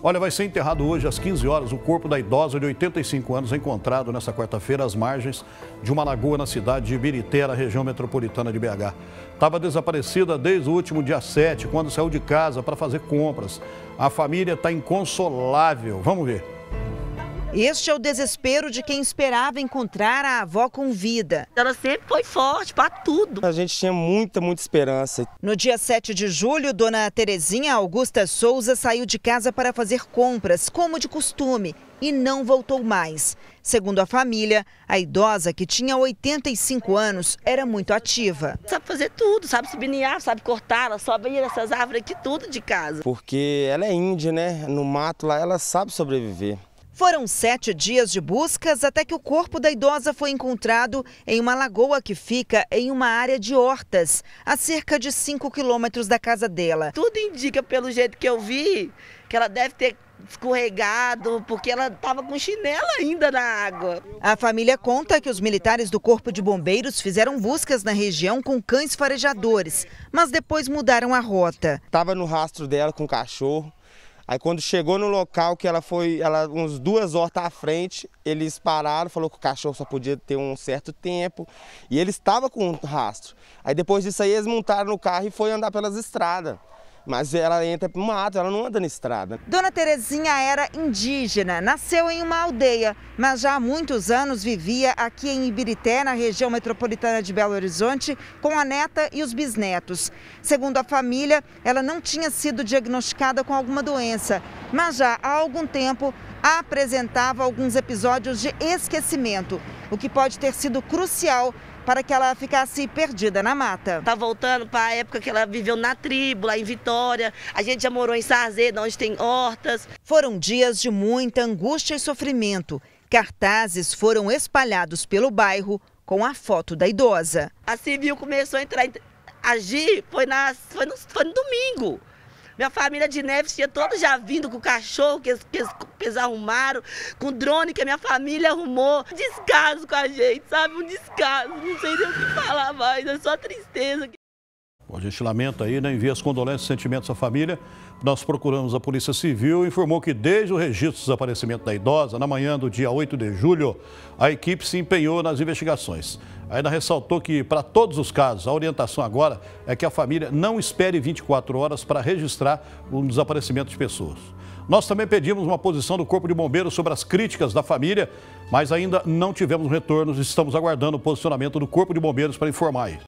Olha, vai ser enterrado hoje às 15 horas o corpo da idosa de 85 anos encontrado nesta quarta-feira às margens de uma lagoa na cidade de Ibirité, região metropolitana de BH. Estava desaparecida desde o último dia 7, quando saiu de casa para fazer compras. A família está inconsolável. Vamos ver. Este é o desespero de quem esperava encontrar a avó com vida. Ela sempre foi forte para tudo. A gente tinha muita, muita esperança. No dia 7 de julho, dona Terezinha Augusta Souza saiu de casa para fazer compras, como de costume, e não voltou mais. Segundo a família, a idosa, que tinha 85 anos, era muito ativa. Sabe fazer tudo, sabe sublinhar, sabe cortar, ela sobe essas árvores aqui, tudo de casa. Porque ela é índia, né? No mato lá, ela sabe sobreviver. Foram sete dias de buscas até que o corpo da idosa foi encontrado em uma lagoa que fica em uma área de hortas, a cerca de 5 quilômetros da casa dela. Tudo indica, pelo jeito que eu vi, que ela deve ter escorregado, porque ela estava com chinelo ainda na água. A família conta que os militares do Corpo de Bombeiros fizeram buscas na região com cães farejadores, mas depois mudaram a rota. Estava no rastro dela com o cachorro, Aí quando chegou no local que ela foi, ela uns duas hortas tá à frente, eles pararam, falou que o cachorro só podia ter um certo tempo e ele estava com um rastro. Aí depois disso aí eles montaram no carro e foi andar pelas estradas mas ela entra para o mato, ela não anda na estrada. Dona Terezinha era indígena, nasceu em uma aldeia, mas já há muitos anos vivia aqui em Ibirité, na região metropolitana de Belo Horizonte, com a neta e os bisnetos. Segundo a família, ela não tinha sido diagnosticada com alguma doença, mas já há algum tempo apresentava alguns episódios de esquecimento, o que pode ter sido crucial para que ela ficasse perdida na mata. Tá voltando para a época que ela viveu na tribo, lá em Vitória. A gente já morou em Sarzeda, onde tem hortas. Foram dias de muita angústia e sofrimento. Cartazes foram espalhados pelo bairro com a foto da idosa. A civil começou a entrar, agir, foi, na, foi, no, foi no domingo. Minha família de Neves tinha todos já vindo com o cachorro que eles, que eles, que eles arrumaram, com drone que a minha família arrumou. Descaso com a gente, sabe? Um descaso. Não sei nem o que falar mais, é só tristeza. A gente lamenta aí, né? envia as condolências e sentimentos à família. Nós procuramos a Polícia Civil e informou que desde o registro do desaparecimento da idosa, na manhã do dia 8 de julho, a equipe se empenhou nas investigações. Ainda ressaltou que, para todos os casos, a orientação agora é que a família não espere 24 horas para registrar o um desaparecimento de pessoas. Nós também pedimos uma posição do Corpo de Bombeiros sobre as críticas da família, mas ainda não tivemos retornos e estamos aguardando o posicionamento do Corpo de Bombeiros para informar aí.